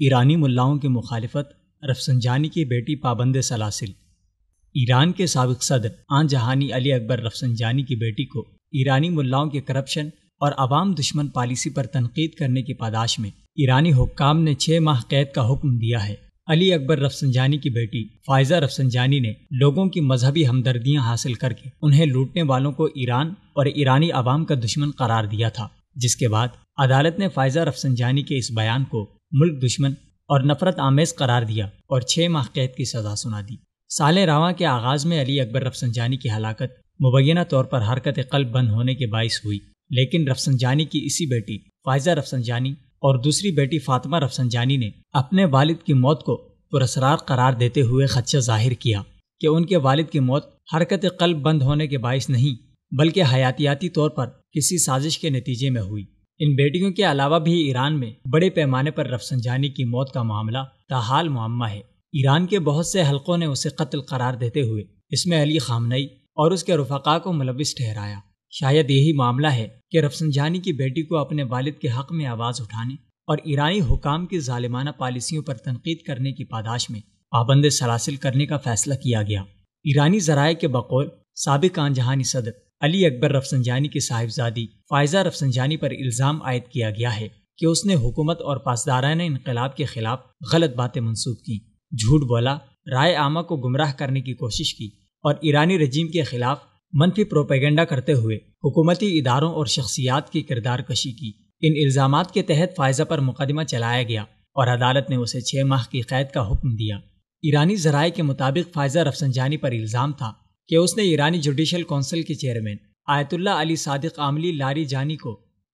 ایرانی ملاؤں کی مخالفت رفسنجانی کی بیٹی پابند سلاسل ایران کے سابق صدر آن جہانی علی اکبر رفسنجانی کی بیٹی کو ایرانی ملاؤں کے کرپشن اور عوام دشمن پالیسی پر تنقید کرنے کی پاداش میں ایرانی حکام نے چھ ماہ قید کا حکم دیا ہے علی اکبر رفسنجانی کی بیٹی فائزہ رفسنجانی نے لوگوں کی مذہبی ہمدردیاں حاصل کر کے انہیں لوٹنے والوں کو ایران اور ایرانی عوام کا دشمن قرار دیا تھا جس کے بعد عدالت نے فائزہ رفسنجانی کے اس بیان کو ملک دشمن اور نفرت آمیز قرار دیا اور چھ ماہ قید کی سزا سنا دی سال رواں کے آغاز میں علی اکبر رفسنجانی کی ہلاکت مبینہ طور پر حرکت قلب بند ہونے کے باعث ہوئی لیکن رفسنجانی کی اسی بیٹی فائزہ رفسنجانی اور دوسری بیٹی فاطمہ رفسنجانی نے اپنے والد کی موت کو پراسرار قرار دیتے ہوئے خدشہ ظاہر کیا کہ ان کے والد کی موت حرکت قلب بند ہونے کے باعث نہیں بلکہ حیاتیاتی طور پر کسی سازش کے نتیجے میں ہوئی ان بیٹیوں کے علاوہ بھی ایران میں بڑے پیمانے پر رفسنجانی کی موت کا معاملہ تاحال معمہ ہے ایران کے بہت سے حلقوں نے اسے قتل قرار دیتے ہوئے اس میں علی خامنئی اور اس کے رفقا کو ملوث ٹھہرایا شاید یہی معاملہ ہے کہ رفسنجانی کی بیٹی کو اپنے والد کے حق میں آواز اٹھانے اور ایرانی حکام کی ظالمانہ پالیسیوں پر تنقید کرنے کی پاداش میں پابند سلاسل کرنے کا فیصلہ کیا گیا ایرانی ذرائع کے بقول سابق آن جہانی صدر علی اکبر رفسنجانی کی صاحبزادی فائزہ رفسنجانی پر الزام عائد کیا گیا ہے کہ اس نے حکومت اور پاسداران انقلاب کے خلاف غلط باتیں منسوب کی جھوٹ بولا رائے عامہ کو گمراہ کرنے کی کوشش کی اور ایرانی رجیم کے خلاف منفی پروپیگنڈا کرتے ہوئے حکومتی اداروں اور شخصیات کی کردار کشی کی ان الزامات کے تحت فائزہ پر مقدمہ چلایا گیا اور عدالت نے اسے چھ ماہ کی قید کا حکم دیا ایرانی ذرائع کے مطابق فائزہ رفسنجانی پر الزام تھا کہ اس نے ایرانی جوڈیشل کونسل کے چیئرمین آیت اللہ علی صادق عاملی لاری جانی کو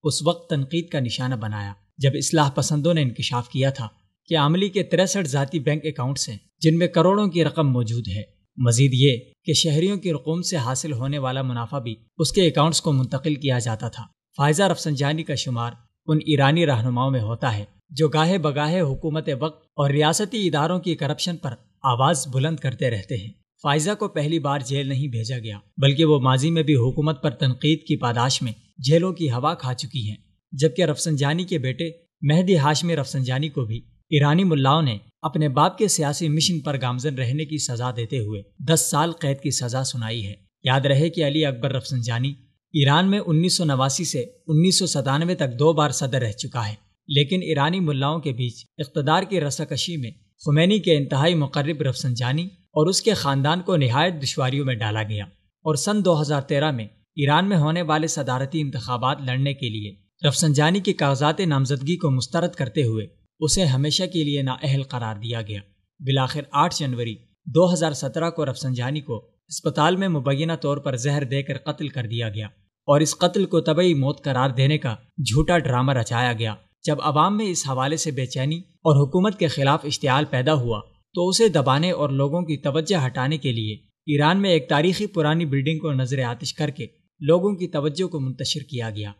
اس وقت تنقید کا نشانہ بنایا جب اصلاح پسندوں نے انکشاف کیا تھا کہ عاملی کے تریسٹھ ذاتی بینک اکاؤنٹس ہیں جن میں کروڑوں کی رقم موجود ہے مزید یہ کہ شہریوں کی رقوم سے حاصل ہونے والا منافع بھی اس کے اکاؤنٹس کو منتقل کیا جاتا تھا فائزہ رفسنجانی کا شمار ان ایرانی رہنماؤں میں ہوتا ہے جو گاہے بگاہے حکومت وقت اور ریاستی اداروں کی کرپشن پر آواز بلند کرتے رہتے ہیں فائزہ کو پہلی بار جیل نہیں بھیجا گیا بلکہ وہ ماضی میں بھی حکومت پر تنقید کی پاداش میں جیلوں کی ہوا کھا چکی ہیں جبکہ رفسن جانی کے بیٹے مہدی ہاشمی رفسنجانی رفسن جانی کو بھی ایرانی ملاؤں نے اپنے باپ کے سیاسی مشن پر گامزن رہنے کی سزا دیتے ہوئے دس سال قید کی سزا سنائی ہے یاد رہے کہ علی اکبر رفسن جانی ایران میں انیس سو نواسی سے انیس سو ستانوے تک دو بار صدر رہ چکا ہے لیکن ایرانی ملاؤں کے بیچ اقتدار کی رسا کشی میں خمینی کے انتہائی مقرب رفسن جانی اور اس کے خاندان کو نہایت دشواریوں میں ڈالا گیا اور سن دو ہزار تیرہ میں ایران میں ہونے والے صدارتی انتخابات لڑنے کے لیے رفسنجانی کی کاغذات نامزدگی کو مسترد کرتے ہوئے اسے ہمیشہ کے لیے نااہل قرار دیا گیا بلاخر آٹھ جنوری دو ہزار سترہ کو رفسنجانی کو اسپتال میں مبینہ طور پر زہر دے کر قتل کر دیا گیا اور اس قتل کو طبعی موت قرار دینے کا جھوٹا ڈرامہ رچایا گیا جب عوام میں اس حوالے سے بے چینی اور حکومت کے خلاف اشتعال پیدا ہوا تو اسے دبانے اور لوگوں کی توجہ ہٹانے کے لیے ایران میں ایک تاریخی پرانی بلڈنگ کو نظر آتش کر کے لوگوں کی توجہ کو منتشر کیا گیا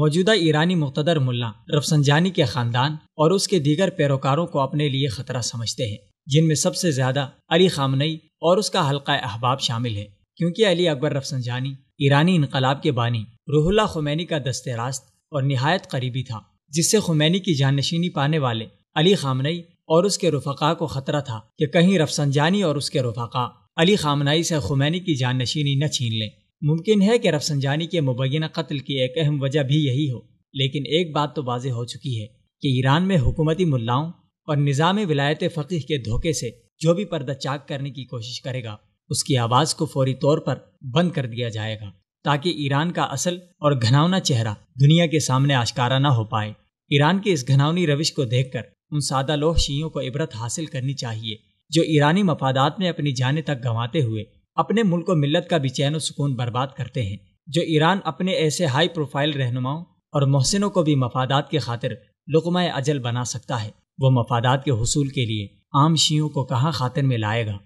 موجودہ ایرانی مقتدر ملا رفسنجانی کے خاندان اور اس کے دیگر پیروکاروں کو اپنے لیے خطرہ سمجھتے ہیں جن میں سب سے زیادہ علی خامنئی اور اس کا حلقہ احباب شامل ہے کیونکہ علی اکبر رفسنجانی ایرانی انقلاب کے بانی روح اللہ خمینی کا دست راست اور نہایت قریبی تھا جس سے خمینی کی جان نشینی پانے والے علی خامنئی اور اس کے رفقا کو خطرہ تھا کہ کہیں رفسنجانی اور اس کے رفقا علی خامنائی سے خمینی کی جان نشینی نہ چھین لیں ممکن ہے کہ رفسنجانی کے مبینہ قتل کی ایک اہم وجہ بھی یہی ہو لیکن ایک بات تو واضح ہو چکی ہے کہ ایران میں حکومتی ملاؤں اور نظام ولایت فقیح کے دھوکے سے جو بھی پردہ چاک کرنے کی کوشش کرے گا اس کی آواز کو فوری طور پر بند کر دیا جائے گا تاکہ ایران کا اصل اور گھناؤنا چہرہ دنیا کے سامنے آشکارا نہ ہو پائے ایران کی اس گھناؤنی روش کو دیکھ کر ان سادہ لوگ شیوں کو عبرت حاصل کرنی چاہیے جو ایرانی مفادات میں اپنی جانے تک گنواتے ہوئے اپنے ملک و ملت کا بے چین و سکون برباد کرتے ہیں جو ایران اپنے ایسے ہائی پروفائل رہنماؤں اور محسنوں کو بھی مفادات کی خاطر لقمہ اجل بنا سکتا ہے وہ مفادات کے حصول کے لیے عام شیعوں کو کہاں خاطر میں لائے گا